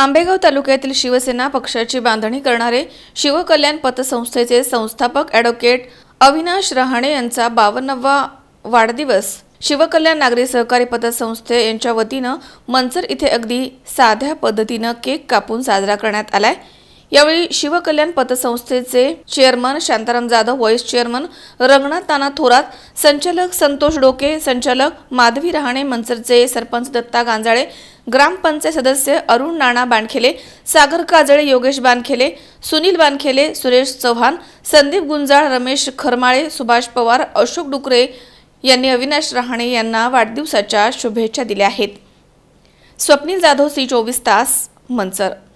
आंबेगाव तालुक्यातील शिवसेना पक्षाची बांधणी करणारे शिवकल्याण पतसंस्थेचे संस्थापक ॲडव्होकेट अविनाश रहाणे यांचा बावन्नवा वाढदिवस शिवकल्याण नागरी सहकारी पतसंस्थे यांच्या वतीनं मंचर इथे अगदी साध्या पद्धतीनं केक कापून साजरा करण्यात आलाय यावेळी शिवकल्याण पतसंस्थेचे chairman Shantaram Jadhav vice chairman Ranganath Tana Thorat संचालक संतोष डोके संचालक माधवी रहाणे मनसरचे सरपंच दत्ता गांजाळे ग्रामपंचायत सदस्य अरुण नाणा बानखेले सागर काजळे योगेश बानखेले सुनील बानखेले सुरेश चव्हाण संदीप गुंजाळ रमेश खरमाळे सुभाष पवार अशोक डुकरे यांनी अविनाश रहाणे यांना वाढदिवसाच्या शुभेच्छा दिल्या आहेत स्वप्नील जाधव सी चोवीस तास मनसर